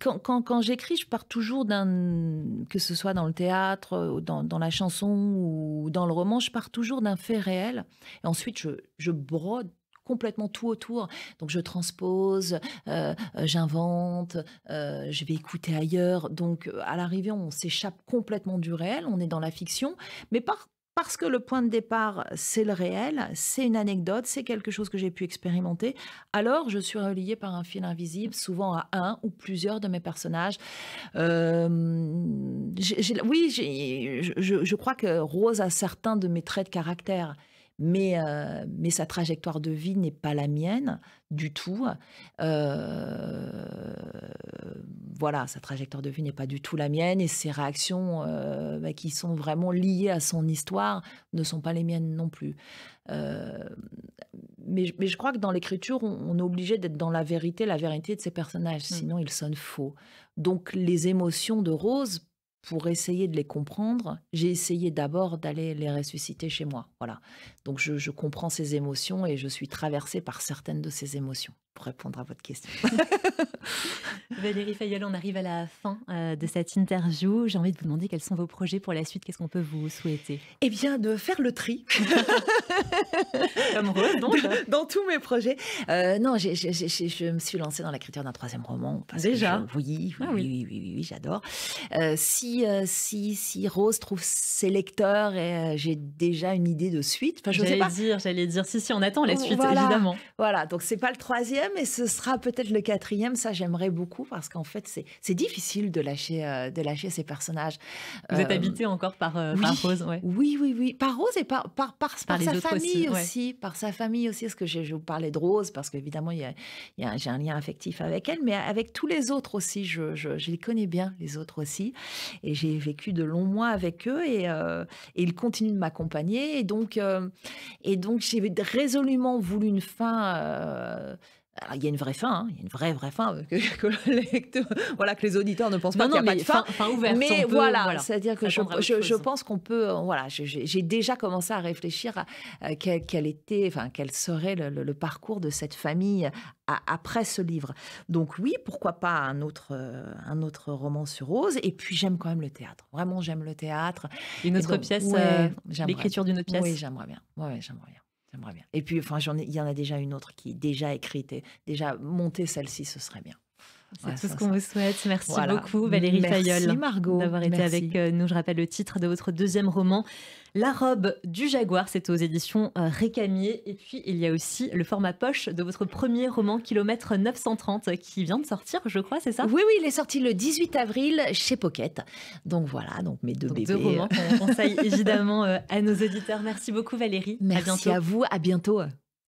quand, j'écris, je pars toujours d'un... que ce soit dans le théâtre, ou dans, la chanson ou dans le roman, je pars toujours d'un fait réel. Et ensuite, je, je brode complètement tout autour. Donc je transpose, euh, euh, j'invente, euh, je vais écouter ailleurs. Donc à l'arrivée, on s'échappe complètement du réel, on est dans la fiction, mais parce que le point de départ, c'est le réel, c'est une anecdote, c'est quelque chose que j'ai pu expérimenter, alors je suis reliée par un fil invisible, souvent à un ou plusieurs de mes personnages. oui, je, je, crois que Rose a certains de mes traits de caractère mais, euh, mais sa trajectoire de vie n'est pas la mienne du tout. Euh, voilà, sa trajectoire de vie n'est pas du tout la mienne et ses réactions euh, bah, qui sont vraiment liées à son histoire ne sont pas les miennes non plus. Mais, je crois que dans l'écriture, on, est obligé d'être dans la vérité, la vérité de ses personnages, mmh. sinon ils sonnent faux. Donc les émotions de Rose pour essayer de les comprendre, j'ai essayé d'abord d'aller les ressusciter chez moi. Voilà. Donc je, je, comprends ces émotions et je suis traversée par certaines de ces émotions pour répondre à votre question. Valérie Fayol, on arrive à la fin euh, de cette interview. J'ai envie de vous demander quels sont vos projets pour la suite, qu'est-ce qu'on peut vous souhaiter Eh bien, de faire le tri. Comme Rose, donc. dans tous mes projets. Euh, non, je me suis lancée dans l'écriture d'un troisième roman. Déjà ah oui, oui, oui, oui, j'adore. Euh, si, si, si Rose trouve ses lecteurs, et j'ai déjà une idée de suite. Enfin, j'allais dire, j'allais dire, si, si, on attend la suite, évidemment. Voilà, donc c'est pas le troisième mais et ce sera peut-être le quatrième. Ça, j'aimerais beaucoup parce qu'en fait, c'est difficile de lâcher, euh, de lâcher ces personnages. Vous êtes euh, habité encore par, euh, par Rose, oui, oui, oui, par Rose et par, par, par, sa famille aussi, par sa famille aussi. Parce que je, vous parlais de Rose parce qu'évidemment, il y a, j'ai un lien affectif avec elle, mais avec tous les autres aussi. Je, je, je les connais bien, les autres aussi, et j'ai vécu de longs mois avec eux et, et ils continuent de m'accompagner. Et donc, et donc, j'ai résolument voulu une fin il y a une vraie fin, hein. il y a une vraie, vraie fin, euh, que, voilà, que les auditeurs ne pensent pas qu'il n'y a pas de fin. ouverte, mais voilà, c'est-à-dire que je, pense qu'on peut, euh, voilà, j'ai déjà commencé à réfléchir à, euh, quel, était, enfin, quel serait le, parcours de cette famille après ce livre. Donc oui, pourquoi pas un autre, un autre roman sur Rose. Et puis j'aime quand même le théâtre. Vraiment, j'aime le théâtre. Une autre pièce, l'écriture d'une autre pièce. Oui, j'aimerais bien. Ouais, j'aimerais bien. J'aimerais bien. Et puis, enfin, j'en il y en a déjà une autre qui est déjà écrite et déjà monter celle-ci, ce serait bien. C'est tout ce qu'on vous souhaite. Merci beaucoup Valérie Fayolle d'avoir été avec euh, nous. Je rappelle le titre de votre deuxième roman, La robe du jaguar. C'est aux éditions euh, Récamier. Et puis il y a aussi le format poche de votre premier roman, Kilomètre 930, qui vient de sortir, je crois, c'est ça Oui, oui, il est sorti le 18 avril chez Pocket. Donc voilà, donc mes deux bébés. Deux romans qu'on conseille évidemment euh, à nos auditeurs. Merci beaucoup Valérie. Merci à, à vous. À bientôt.